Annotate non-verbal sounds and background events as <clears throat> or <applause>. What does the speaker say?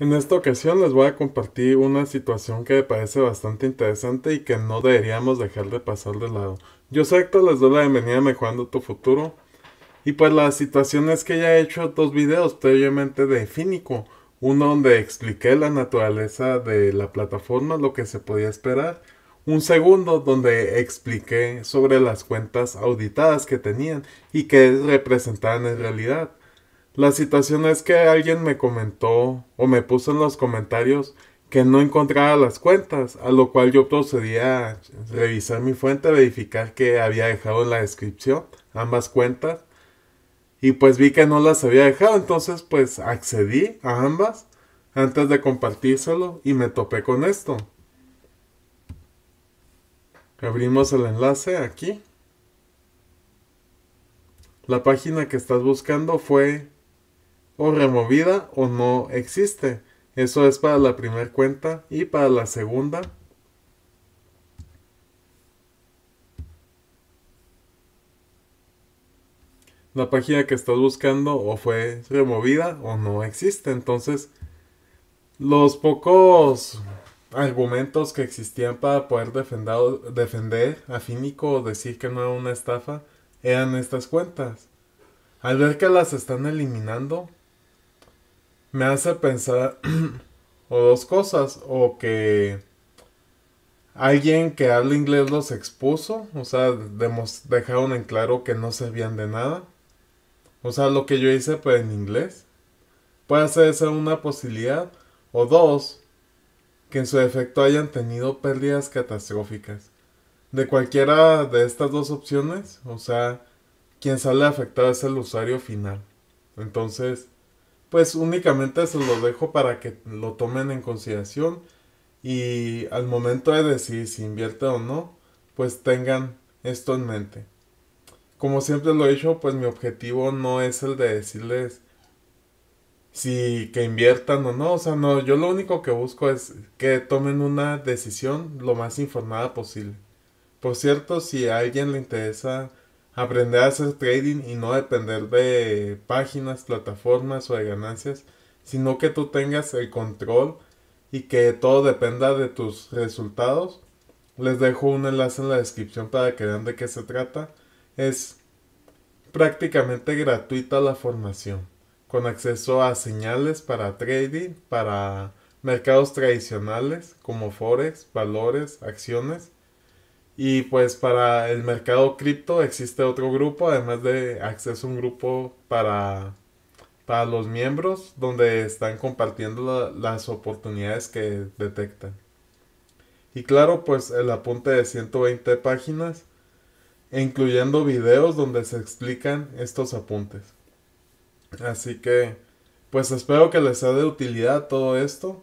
En esta ocasión les voy a compartir una situación que me parece bastante interesante y que no deberíamos dejar de pasar de lado. Yo soy Héctor, les doy la bienvenida a Mejorando tu Futuro. Y pues la situación es que ya he hecho dos videos previamente de Fínico. Uno donde expliqué la naturaleza de la plataforma, lo que se podía esperar. Un segundo donde expliqué sobre las cuentas auditadas que tenían y que representaban en realidad. La situación es que alguien me comentó o me puso en los comentarios que no encontraba las cuentas, a lo cual yo procedí a revisar mi fuente, verificar que había dejado en la descripción ambas cuentas y pues vi que no las había dejado, entonces pues accedí a ambas antes de compartírselo y me topé con esto. Abrimos el enlace aquí. La página que estás buscando fue o removida o no existe. Eso es para la primera cuenta y para la segunda. La página que estás buscando o fue removida o no existe. Entonces, los pocos argumentos que existían para poder defender, defender a Fínico o decir que no era una estafa eran estas cuentas. Al ver que las están eliminando, me hace pensar <clears throat> o dos cosas, o que alguien que habla inglés los expuso, o sea, dejaron en claro que no servían de nada, o sea, lo que yo hice en inglés, puede ser esa una posibilidad, o dos, que en su defecto hayan tenido pérdidas catastróficas. De cualquiera de estas dos opciones, o sea, quien sale afectado es el usuario final. Entonces, pues únicamente se lo dejo para que lo tomen en consideración y al momento de decidir si invierte o no, pues tengan esto en mente. Como siempre lo he dicho, pues mi objetivo no es el de decirles si que inviertan o no, o sea, no, yo lo único que busco es que tomen una decisión lo más informada posible. Por cierto, si a alguien le interesa Aprender a hacer trading y no depender de páginas, plataformas o de ganancias, sino que tú tengas el control y que todo dependa de tus resultados. Les dejo un enlace en la descripción para que vean de qué se trata. Es prácticamente gratuita la formación, con acceso a señales para trading, para mercados tradicionales como forex, valores, acciones y pues para el mercado cripto existe otro grupo, además de acceso a un grupo para, los miembros, donde están compartiendo las oportunidades que detectan. Y claro, pues el apunte de 120 páginas, incluyendo videos donde se explican estos apuntes. Así que, pues espero que les sea de utilidad todo esto.